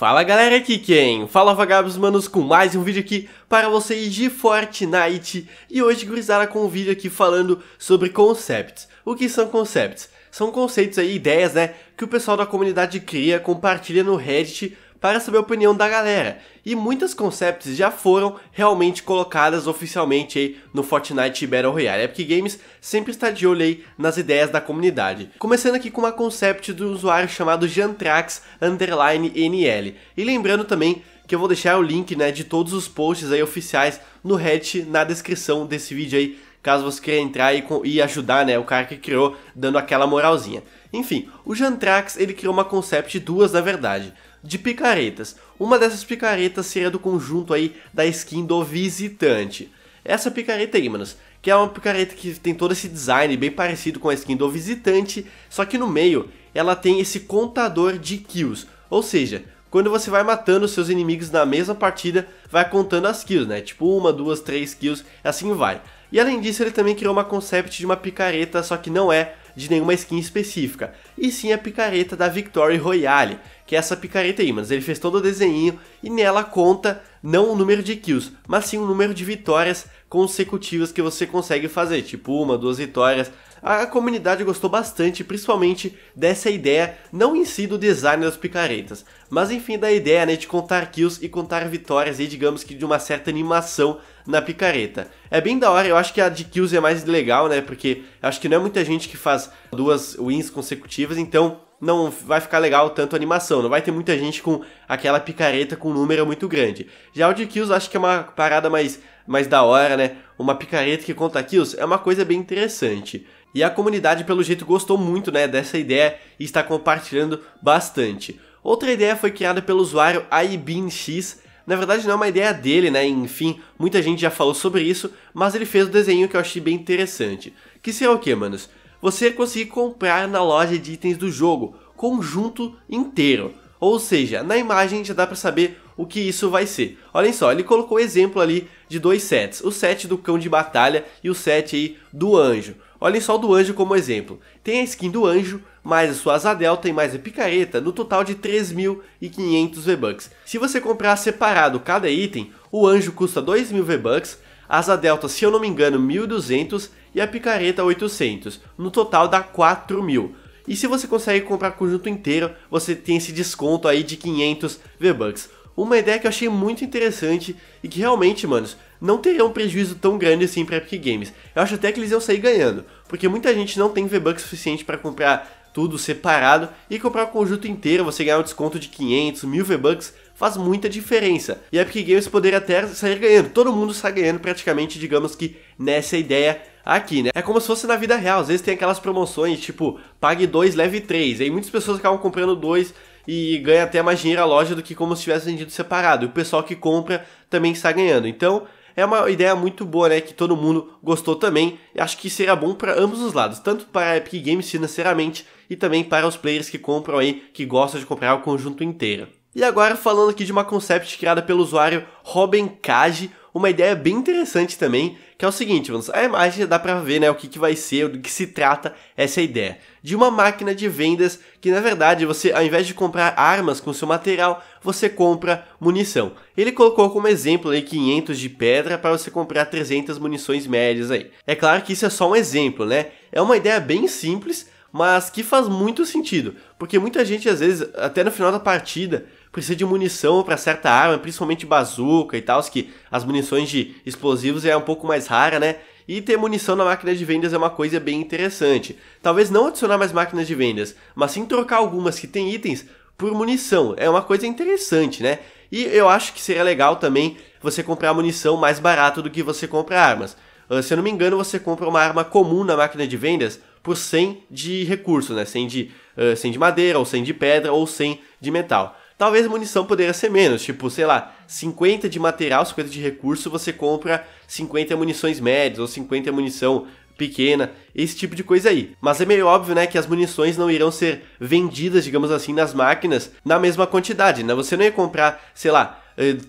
Fala galera, aqui quem? Fala vagabos manos com mais um vídeo aqui para vocês de Fortnite E hoje gurizada com um vídeo aqui falando sobre concepts O que são concepts? São conceitos aí, ideias né, que o pessoal da comunidade cria, compartilha no Reddit para saber a opinião da galera. E muitas concepts já foram realmente colocadas oficialmente aí no Fortnite Battle Royale. Epic Games sempre está de olho aí nas ideias da comunidade. Começando aqui com uma concept do usuário chamado Jantrax underline NL. E lembrando também que eu vou deixar o link né, de todos os posts aí oficiais no Reddit na descrição desse vídeo aí caso você queira entrar e, e, ajudar né, o cara que criou, dando aquela moralzinha. Enfim, o Jantrax ele criou uma concept, duas na verdade de picaretas. Uma dessas picaretas seria do conjunto aí da skin do visitante. Essa picareta aí, manos, que é uma picareta que tem todo esse design bem parecido com a skin do visitante, só que no meio ela tem esse contador de kills, ou seja, quando você vai matando seus inimigos na mesma partida, vai contando as kills, né? Tipo uma, duas, três kills, assim vai. E além disso, ele também criou uma concept de uma picareta, só que não é de nenhuma skin específica, e sim a picareta da Victory Royale, que é essa picareta aí, mas ele fez todo o desenho e nela conta não o número de kills, mas sim o número de vitórias consecutivas que você consegue fazer, tipo uma, duas vitórias a comunidade gostou bastante, principalmente dessa ideia, não em si do design das picaretas, mas enfim da ideia né, de contar kills e contar vitórias e digamos que de uma certa animação na picareta. É bem da hora, eu acho que a de kills é mais legal, né? Porque acho que não é muita gente que faz duas wins consecutivas, então não vai ficar legal tanto a animação, não vai ter muita gente com aquela picareta com um número muito grande. Já o de kills acho que é uma parada mais, mais da hora, né? Uma picareta que conta kills é uma coisa bem interessante. E a comunidade, pelo jeito, gostou muito né, dessa ideia e está compartilhando bastante. Outra ideia foi criada pelo usuário iBeanX, na verdade não é uma ideia dele, né? Enfim, muita gente já falou sobre isso, mas ele fez um desenho que eu achei bem interessante. Que será o que, manos? Você conseguir comprar na loja de itens do jogo, conjunto inteiro. Ou seja, na imagem já dá para saber o que isso vai ser. Olhem só, ele colocou o exemplo ali de dois sets, o set do cão de batalha e o set aí do anjo. Olhem só o do anjo como exemplo. Tem a skin do anjo, mais a sua asa delta e mais a picareta, no total de 3.500 V-Bucks. Se você comprar separado cada item, o anjo custa 2.000 V-Bucks, a asa delta, se eu não me engano, 1.200 e a picareta 800. No total dá 4.000. E se você consegue comprar conjunto inteiro, você tem esse desconto aí de 500 V-Bucks. Uma ideia que eu achei muito interessante e que realmente, manos, não teria um prejuízo tão grande assim para Epic Games. Eu acho até que eles iam sair ganhando, porque muita gente não tem V-Bucks suficiente para comprar tudo separado e comprar o conjunto inteiro, você ganhar um desconto de 500, 1000 V-Bucks faz muita diferença. E a Epic Games poderia até sair ganhando, todo mundo sai ganhando praticamente, digamos que nessa ideia aqui, né? É como se fosse na vida real, às vezes tem aquelas promoções tipo, pague 2, leve 3, aí muitas pessoas acabam comprando 2 e ganha até mais dinheiro a loja do que como se tivesse vendido separado. E o pessoal que compra também está ganhando. Então, é uma ideia muito boa, né? Que todo mundo gostou também. E acho que será bom para ambos os lados, tanto para a Epic Games financeiramente e também para os players que compram aí, que gostam de comprar o conjunto inteiro. E agora falando aqui de uma concept criada pelo usuário Robin Cage, uma ideia bem interessante também, que é o seguinte, mano, é, a imagem dá para ver, né, o que, que vai ser, do que se trata essa ideia. De uma máquina de vendas que, na verdade, você, ao invés de comprar armas com seu material, você compra munição. Ele colocou como exemplo aí 500 de pedra para você comprar 300 munições médias aí. É claro que isso é só um exemplo, né? É uma ideia bem simples, mas que faz muito sentido, porque muita gente às vezes, até no final da partida, precisa de munição para certa arma, principalmente bazuca e tal, que as munições de explosivos é um pouco mais rara, né? E ter munição na máquina de vendas é uma coisa bem interessante. Talvez não adicionar mais máquinas de vendas, mas sim trocar algumas que têm itens por munição. É uma coisa interessante, né? E eu acho que seria legal também você comprar munição mais barato do que você compra armas. Ah, se eu não me engano, você compra uma arma comum na máquina de vendas por 100 de recurso, né? 100 de, uh, eh, 100 de madeira, ou 100 de pedra, ou 100 de metal. Talvez munição poderia ser menos, tipo, sei lá, 50 de material, 50 de recurso, você compra 50 munições médias ou 50 munição pequena, esse tipo de coisa aí. Mas é meio óbvio, né, que as munições não irão ser vendidas, digamos assim, nas máquinas na mesma quantidade, né? Você não ia comprar, sei lá,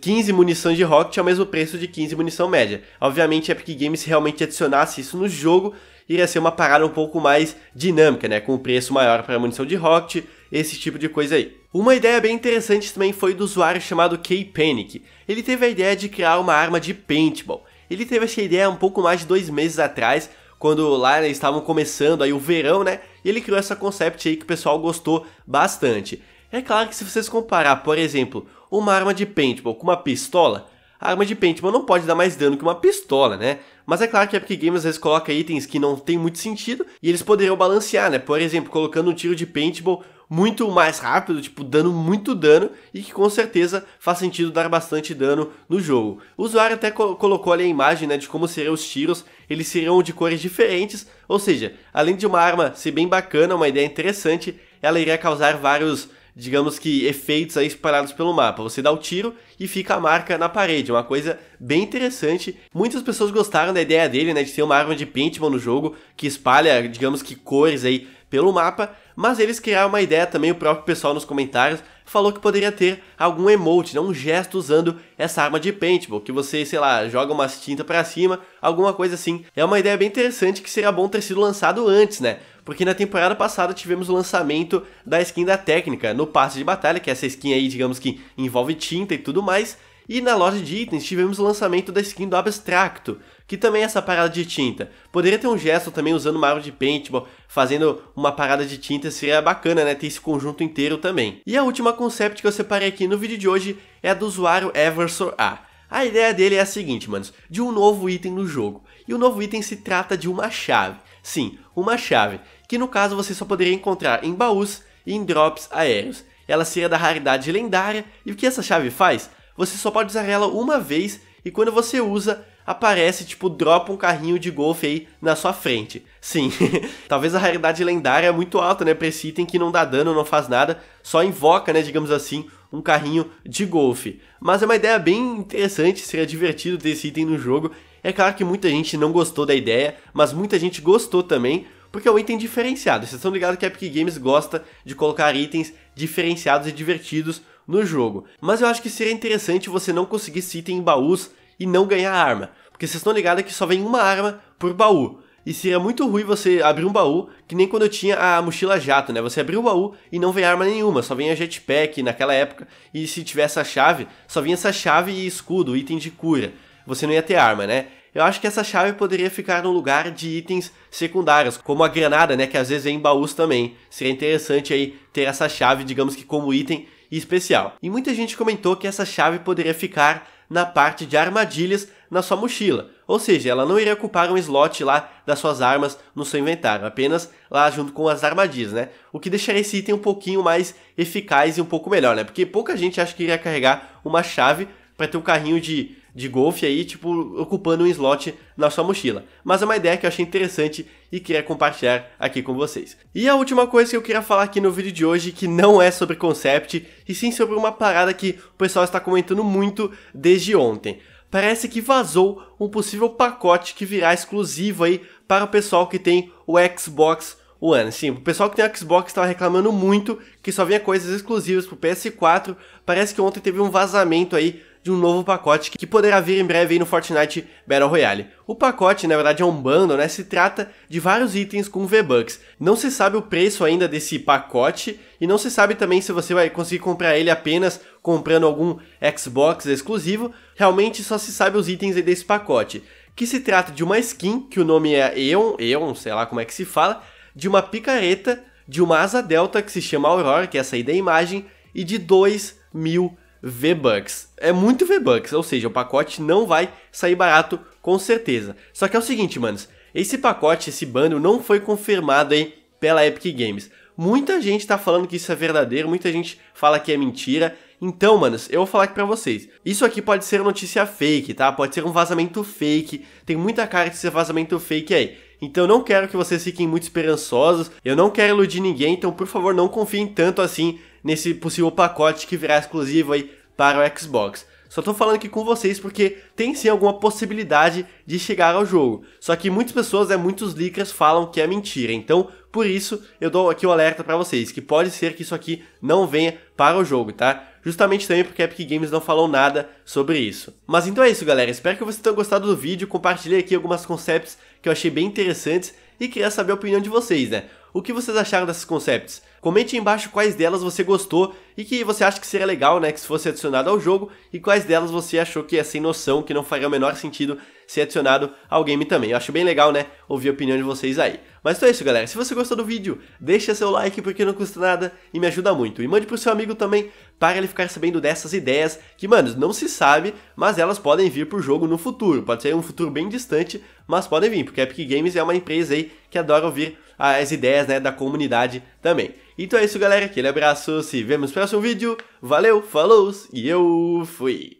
15 eh, munições de rocket ao mesmo preço de 15 munição média. Obviamente, a Epic Games realmente adicionasse isso no jogo, iria ser uma parada um pouco mais dinâmica, né? Com um preço maior para munição de rocket, esse tipo de coisa aí. Uma ideia bem interessante também foi do usuário chamado K-Panic. Ele teve a ideia de criar uma arma de paintball. Ele teve essa ideia um pouco mais de dois meses atrás, quando lá né, estavam começando aí o verão, né? E ele criou essa concept aí que o pessoal gostou bastante. É claro que se vocês comparar, por exemplo, uma arma de paintball com uma pistola, a arma de Paintball não pode dar mais dano que uma pistola, né? Mas é claro que a Epic Games às vezes coloca itens que não tem muito sentido e eles poderiam balancear, né? Por exemplo, colocando um tiro de Paintball muito mais rápido, tipo, dando muito dano e que com certeza faz sentido dar bastante dano no jogo. O usuário até co colocou ali a imagem né, de como seriam os tiros, eles seriam de cores diferentes, ou seja, além de uma arma ser bem bacana, uma ideia interessante, ela iria causar vários digamos que, efeitos aí espalhados pelo mapa. Você dá o tiro e fica a marca na parede, é uma coisa bem interessante. Muitas pessoas gostaram da ideia dele, né, de ter uma arma de paintball no jogo que espalha, digamos que, cores aí pelo mapa, mas eles criaram uma ideia também, o próprio pessoal nos comentários falou que poderia ter algum emote, né, um gesto usando essa arma de paintball, que você, sei lá, joga umas tinta para cima, alguma coisa assim. É uma ideia bem interessante que seria bom ter sido lançado antes, né? porque na temporada passada tivemos o lançamento da skin da técnica no passe de batalha, que é essa skin aí, digamos que envolve tinta e tudo mais, e na loja de itens tivemos o lançamento da skin do Abstracto, que também é essa parada de tinta. Poderia ter um gesto também usando uma arma de paintball, fazendo uma parada de tinta, seria bacana, né? Ter esse conjunto inteiro também. E a última concept que eu separei aqui no vídeo de hoje é a do usuário Eversor A. A ideia dele é a seguinte, manos, de um novo item no jogo. E o novo item se trata de uma chave. Sim, uma chave, que no caso você só poderia encontrar em baús e em drops aéreos. Ela seria da raridade lendária, e o que essa chave faz? Você só pode usar ela uma vez, e quando você usa, aparece tipo, dropa um carrinho de golfe aí na sua frente. Sim, talvez a raridade lendária é muito alta, né? Pra esse item que não dá dano, não faz nada, só invoca, né, digamos assim, um carrinho de golfe. Mas é uma ideia bem interessante, seria divertido ter esse item no jogo. É claro que muita gente não gostou da ideia, mas muita gente gostou também, porque é um item diferenciado. Vocês estão ligados que a Epic Games gosta de colocar itens diferenciados e divertidos no jogo. Mas eu acho que seria interessante você não conseguir esse item em baús e não ganhar arma. Porque vocês estão ligados que só vem uma arma por baú. E seria muito ruim você abrir um baú, que nem quando eu tinha a mochila jato, né? Você abriu o baú e não vem arma nenhuma, só vem a jetpack naquela época. E se tivesse a chave, só vinha essa chave e escudo, item de cura. Você não ia ter arma, né? Eu acho que essa chave poderia ficar no lugar de itens secundários, como a granada, né? Que às vezes vem em baús também. Seria interessante aí ter essa chave, digamos que como item especial. E muita gente comentou que essa chave poderia ficar na parte de armadilhas na sua mochila. Ou seja, ela não iria ocupar um slot lá das suas armas no seu inventário, apenas lá junto com as armadilhas, né? O que deixaria esse item um pouquinho mais eficaz e um pouco melhor, né? Porque pouca gente acha que iria carregar uma chave para ter um carrinho de de golfe aí, tipo, ocupando um slot na sua mochila. Mas é uma ideia que eu achei interessante e queria compartilhar aqui com vocês. E a última coisa que eu queria falar aqui no vídeo de hoje, que não é sobre concept, e sim sobre uma parada que o pessoal está comentando muito desde ontem parece que vazou um possível pacote que virá exclusivo aí para o pessoal que tem o Xbox One. Sim, o pessoal que tem o Xbox estava reclamando muito que só vinha coisas exclusivas para o PS4. Parece que ontem teve um vazamento aí de um novo pacote que poderá vir em breve no Fortnite Battle Royale. O pacote, na verdade, é um bundle, né? Se trata de vários itens com V-Bucks. Não se sabe o preço ainda desse pacote e não se sabe também se você vai conseguir comprar ele apenas comprando algum Xbox exclusivo. Realmente só se sabe os itens desse pacote, que se trata de uma skin, que o nome é Eon, Eon, sei lá como é que se fala, de uma picareta, de uma asa delta que se chama Aurora, que é essa aí da imagem, e de dois mil V-Bucks. É muito V-Bucks, ou seja, o pacote não vai sair barato com certeza. Só que é o seguinte, manos, esse pacote, esse bundle não foi confirmado aí pela Epic Games. Muita gente tá falando que isso é verdadeiro, muita gente fala que é mentira. Então, manos, eu vou falar aqui pra vocês. Isso aqui pode ser notícia fake, tá? Pode ser um vazamento fake. Tem muita cara de ser vazamento fake aí. Então não quero que vocês fiquem muito esperançosos. Eu não quero iludir ninguém, então por favor não confiem tanto assim nesse possível pacote que virá exclusivo aí para o Xbox. Só tô falando aqui com vocês porque tem sim alguma possibilidade de chegar ao jogo. Só que muitas pessoas, é muitos leakers falam que é mentira. Então, por isso, eu dou aqui o um alerta para vocês, que pode ser que isso aqui não venha para o jogo, tá? Justamente também porque a Epic Games não falou nada sobre isso. Mas então é isso, galera. Espero que vocês tenham gostado do vídeo. Compartilhei aqui algumas concepts que eu achei bem interessantes e queria saber a opinião de vocês, né? O que vocês acharam desses concepts? Comente aí embaixo quais delas você gostou e que você acha que seria legal, né, que se fosse adicionado ao jogo e quais delas você achou que é sem noção, que não faria o menor sentido ser adicionado ao game também. Eu acho bem legal, né, ouvir a opinião de vocês aí. Mas então é isso, galera. Se você gostou do vídeo, deixa seu like porque não custa nada e me ajuda muito. E mande pro seu amigo também para ele ficar sabendo dessas ideias que, mano, não se sabe, mas elas podem vir pro jogo no futuro. Pode ser um futuro bem distante, mas podem vir, porque a Epic Games é uma empresa aí que adora ouvir as ideias né, da comunidade também. Então é isso, galera. Aquele abraço. Se vemos no próximo vídeo. Valeu, falou e eu fui.